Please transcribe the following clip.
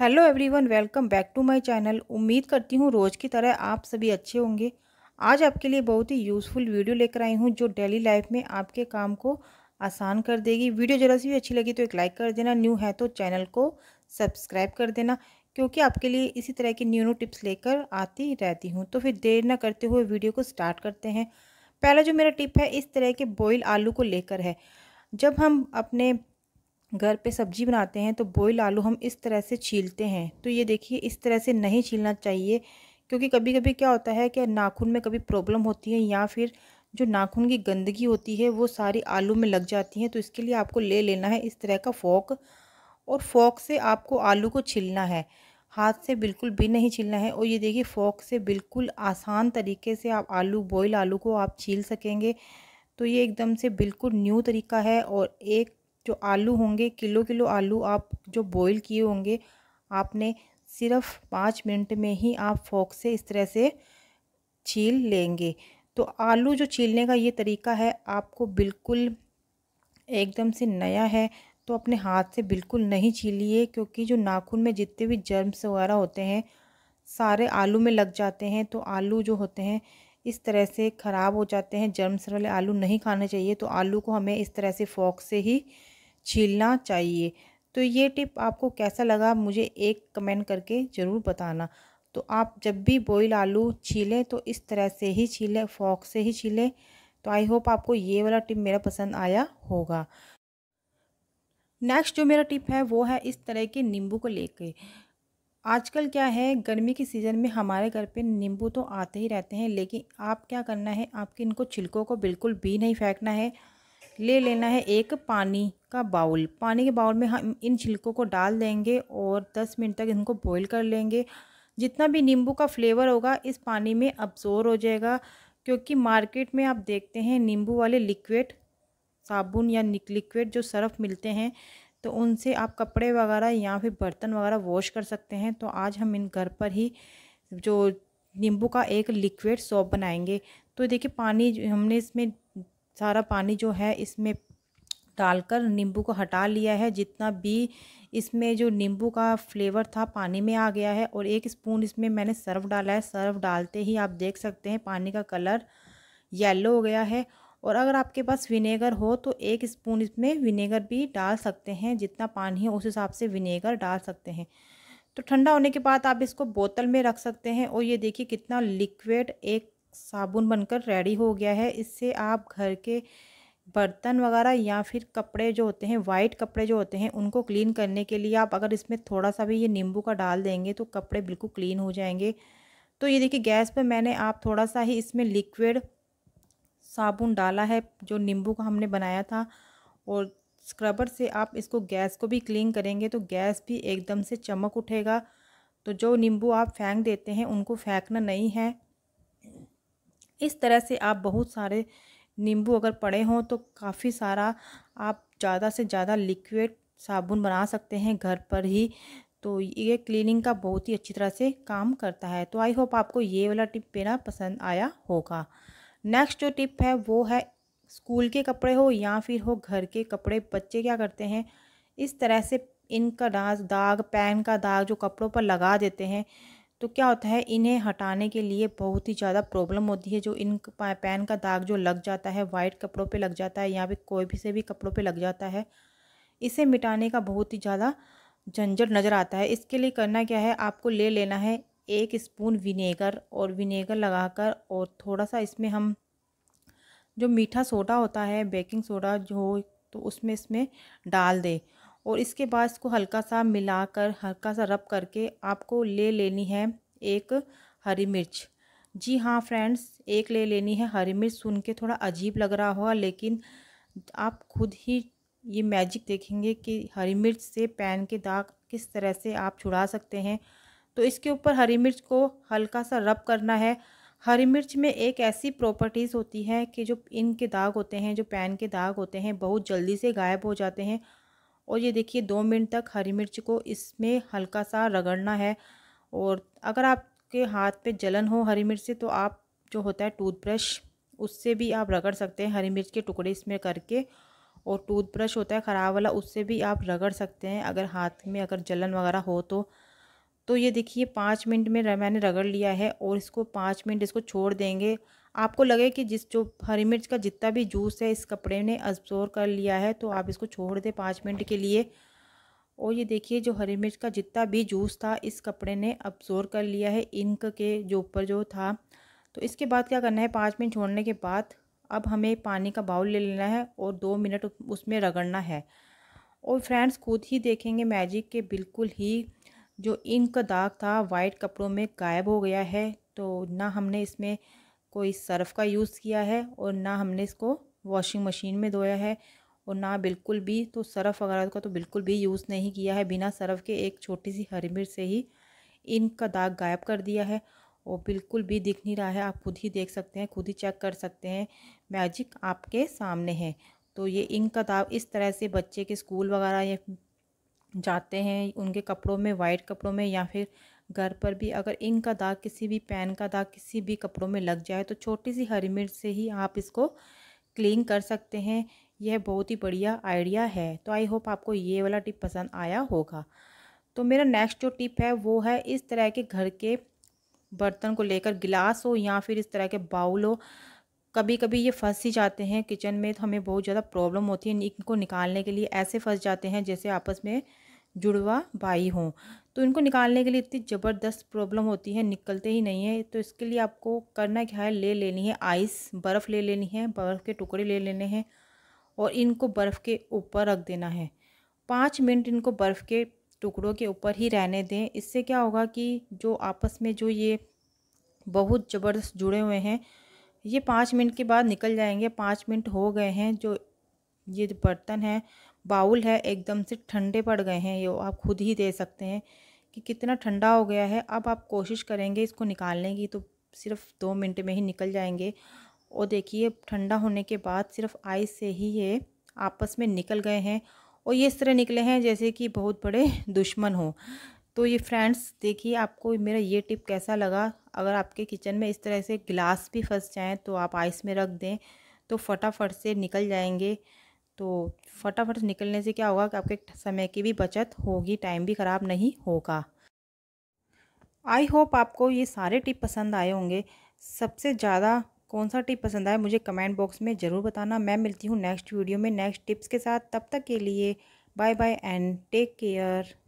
hello everyone welcome back to my channel उम्मीद करती हूँ रोज़ की तरह आप सभी अच्छे होंगे आज आपके लिए बहुत ही यूज़फुल वीडियो लेकर आई हूँ जो डेली लाइफ में आपके काम को आसान कर देगी वीडियो ज़रा सी भी अच्छी लगी तो एक लाइक कर देना न्यू है तो चैनल को सब्सक्राइब कर देना क्योंकि आपके लिए इसी तरह की न्यू न्यू टिप्स लेकर आती रहती हूँ तो फिर देर ना करते हुए वीडियो को स्टार्ट करते हैं पहला जो मेरा टिप है इस तरह के बॉयल आलू को लेकर है जब हम अपने घर पे सब्जी बनाते हैं तो बॉयल आलू हम इस तरह से छीलते हैं तो ये देखिए इस तरह से नहीं छीलना चाहिए क्योंकि कभी कभी क्या होता है कि नाखून में कभी प्रॉब्लम होती है या फिर जो नाखून की गंदगी होती है वो सारी आलू में लग जाती है तो इसके लिए आपको ले लेना है इस तरह का फोक और फोक से आपको आलू को छिलना है हाथ से बिल्कुल भी नहीं छिलना है और ये देखिए फोक से बिल्कुल आसान तरीके से आप आलू बॉयल आलू को आप छील सकेंगे तो ये एकदम से बिल्कुल न्यू तरीका है और एक जो आलू होंगे किलो किलो आलू आप जो बॉईल किए होंगे आपने सिर्फ पाँच मिनट में ही आप फोक से इस तरह से छील लेंगे तो आलू जो छीलने का ये तरीका है आपको बिल्कुल एकदम से नया है तो अपने हाथ से बिल्कुल नहीं छीलिए क्योंकि जो नाखून में जितने भी जर्म्स वगैरह होते हैं सारे आलू में लग जाते हैं तो आलू जो होते हैं इस तरह से ख़राब हो जाते हैं जर्म्स वाले आलू नहीं खाने चाहिए तो आलू को हमें इस तरह से फोक से ही छीलना चाहिए तो ये टिप आपको कैसा लगा मुझे एक कमेंट करके ज़रूर बताना तो आप जब भी बॉयल आलू छीलें तो इस तरह से ही छीलें फॉक से ही छीलें तो आई होप आपको ये वाला टिप मेरा पसंद आया होगा नेक्स्ट जो मेरा टिप है वो है इस तरह के नींबू को लेके आजकल क्या है गर्मी के सीज़न में हमारे घर पे नींबू तो आते ही रहते हैं लेकिन आप क्या करना है आपके इनको छिलकों को बिल्कुल भी नहीं फेंकना है ले लेना है एक पानी का बाउल पानी के बाउल में हम इन छिलकों को डाल देंगे और 10 मिनट तक इनको बॉईल कर लेंगे जितना भी नींबू का फ्लेवर होगा इस पानी में अब्जोर हो जाएगा क्योंकि मार्केट में आप देखते हैं नींबू वाले लिक्विड साबुन या लिक्विड जो सर्फ मिलते हैं तो उनसे आप कपड़े वगैरह या फिर बर्तन वगैरह वॉश कर सकते हैं तो आज हम इन घर पर ही जो नींबू का एक लिक्विड सॉप बनाएंगे तो देखिए पानी हमने इसमें सारा पानी जो है इसमें डालकर नींबू को हटा लिया है जितना भी इसमें जो नींबू का फ्लेवर था पानी में आ गया है और एक स्पून इसमें मैंने सर्फ डाला है सर्फ डालते ही आप देख सकते हैं पानी का कलर येलो हो गया है और अगर आपके पास विनेगर हो तो एक स्पून इसमें विनेगर भी डाल सकते हैं जितना पानी है उस हिसाब से विनेगर डाल सकते हैं तो ठंडा होने के बाद आप इसको बोतल में रख सकते हैं और ये देखिए कितना लिक्विड एक साबुन बनकर रेडी हो गया है इससे आप घर के बर्तन वगैरह या फिर कपड़े जो होते हैं वाइट कपड़े जो होते हैं उनको क्लीन करने के लिए आप अगर इसमें थोड़ा सा भी ये नींबू का डाल देंगे तो कपड़े बिल्कुल क्लीन हो जाएंगे तो ये देखिए गैस पर मैंने आप थोड़ा सा ही इसमें लिक्विड साबुन डाला है जो नींबू का हमने बनाया था और स्क्रबर से आप इसको गैस को भी क्लीन करेंगे तो गैस भी एकदम से चमक उठेगा तो जो नींबू आप फेंक देते हैं उनको फेंकना नहीं है इस तरह से आप बहुत सारे नींबू अगर पड़े हों तो काफ़ी सारा आप ज़्यादा से ज़्यादा लिक्विड साबुन बना सकते हैं घर पर ही तो ये क्लीनिंग का बहुत ही अच्छी तरह से काम करता है तो आई होप आपको ये वाला टिप पेना पसंद आया होगा नेक्स्ट जो टिप है वो है स्कूल के कपड़े हो या फिर हो घर के कपड़े बच्चे क्या करते हैं इस तरह से इनका डांस दाग पैन का दाग जो कपड़ों पर लगा देते हैं तो क्या होता है इन्हें हटाने के लिए बहुत ही ज़्यादा प्रॉब्लम होती है जो इन पैन का दाग जो लग जाता है वाइट कपड़ों पे लग जाता है या फिर कोई भी से भी कपड़ों पे लग जाता है इसे मिटाने का बहुत ही ज़्यादा झंझट नज़र आता है इसके लिए करना क्या है आपको ले लेना है एक स्पून विनेगर और विनेगर कर और थोड़ा सा इसमें हम जो मीठा सोडा होता है बेकिंग सोडा जो तो उसमें इसमें डाल दें और इसके बाद इसको हल्का सा मिलाकर हल्का सा रब करके आपको ले लेनी है एक हरी मिर्च जी हाँ फ्रेंड्स एक ले लेनी है हरी मिर्च सुन के थोड़ा अजीब लग रहा होगा लेकिन आप खुद ही ये मैजिक देखेंगे कि हरी मिर्च से पैन के दाग किस तरह से आप छुड़ा सकते हैं तो इसके ऊपर हरी मिर्च को हल्का सा रब करना है हरी मिर्च में एक ऐसी प्रॉपर्टीज़ होती है कि जो इनके दाग होते हैं जो पैन के दाग होते हैं बहुत जल्दी से गायब हो जाते हैं और ये देखिए दो मिनट तक हरी मिर्च को इसमें हल्का सा रगड़ना है और अगर आपके हाथ पे जलन हो हरी मिर्च से तो आप जो होता है टूथब्रश उससे भी आप रगड़ सकते हैं हरी मिर्च के टुकड़े इसमें करके और टूथब्रश होता है ख़राब वाला उससे भी आप रगड़ सकते हैं अगर हाथ में अगर जलन वगैरह हो तो तो ये देखिए पाँच मिनट में मैंने रगड़ लिया है और इसको पाँच मिनट इसको छोड़ देंगे आपको लगे कि जिस जो हरी मिर्च का जितना भी जूस है इस कपड़े ने अब्जोर कर लिया है तो आप इसको छोड़ दें पाँच मिनट के लिए और ये देखिए जो हरी मिर्च का जितना भी जूस था इस कपड़े ने अब्जोर कर लिया है इंक के जो ऊपर जो था तो इसके बाद क्या करना है पाँच मिनट छोड़ने के बाद अब हमें पानी का बाउल ले लेना है और दो मिनट उसमें रगड़ना है और फ्रेंड्स खुद ही देखेंगे मैजिक के बिल्कुल ही जो इंक का दाग था वाइट कपड़ों में गायब हो गया है तो ना हमने इसमें कोई सर्फ़ का यूज़ किया है और ना हमने इसको वॉशिंग मशीन में धोया है और ना बिल्कुल भी तो सर्फ़ वगैरह का तो बिल्कुल भी यूज़ नहीं किया है बिना सर्फ़ के एक छोटी सी हरी मिर्च से ही इंक का दाग गायब कर दिया है और बिल्कुल भी दिख नहीं रहा है आप खुद ही देख सकते हैं खुद ही चेक कर सकते हैं मैजिक आपके सामने है तो ये इंक का दाग इस तरह से बच्चे के स्कूल वगैरह या जाते हैं उनके कपड़ों में वाइट कपड़ों में या फिर घर पर भी अगर इंक का दाग किसी भी पैन का दाग किसी भी कपड़ों में लग जाए तो छोटी सी हरी मिर्च से ही आप इसको क्लीन कर सकते हैं यह बहुत ही बढ़िया आइडिया है तो आई होप आपको ये वाला टिप पसंद आया होगा तो मेरा नेक्स्ट जो टिप है वो है इस तरह के घर के बर्तन को लेकर गिलास हो या फिर इस तरह के बाउल हो कभी कभी ये फंस ही जाते हैं किचन में तो हमें बहुत ज़्यादा प्रॉब्लम होती है इनको निकालने के लिए ऐसे फंस जाते हैं जैसे आपस में जुड़वा भाई हों तो इनको निकालने के लिए इतनी ज़बरदस्त प्रॉब्लम होती है निकलते ही नहीं है तो इसके लिए आपको करना क्या है ले लेनी है आइस बर्फ़ ले लेनी है बर्फ़ के टुकड़े ले लेने हैं और इनको बर्फ़ के ऊपर रख देना है पाँच मिनट इनको बर्फ़ के टुकड़ों के ऊपर ही रहने दें इससे क्या होगा कि जो आपस में जो ये बहुत ज़बरदस्त जुड़े हुए हैं ये पाँच मिनट के बाद निकल जाएंगे पाँच मिनट हो गए हैं जो ये बर्तन है बाउल है एकदम से ठंडे पड़ गए हैं ये आप खुद ही दे सकते हैं कि कितना ठंडा हो गया है अब आप कोशिश करेंगे इसको निकालने की तो सिर्फ दो मिनट में ही निकल जाएंगे और देखिए ठंडा होने के बाद सिर्फ आइस से ही ये आपस में निकल गए हैं और ये इस तरह निकले हैं जैसे कि बहुत बड़े दुश्मन हो तो ये फ्रेंड्स देखिए आपको मेरा ये टिप कैसा लगा अगर आपके किचन में इस तरह से गिलास भी फंस जाएँ तो आप आइस में रख दें तो फटाफट से निकल जाएंगे तो फटाफट निकलने से क्या होगा कि आपके समय की भी बचत होगी टाइम भी ख़राब नहीं होगा आई होप आपको ये सारे टिप पसंद आए होंगे सबसे ज़्यादा कौन सा टिप पसंद आया मुझे कमेंट बॉक्स में ज़रूर बताना मैं मिलती हूँ नेक्स्ट वीडियो में नेक्स्ट टिप्स के साथ तब तक के लिए bye bye and take care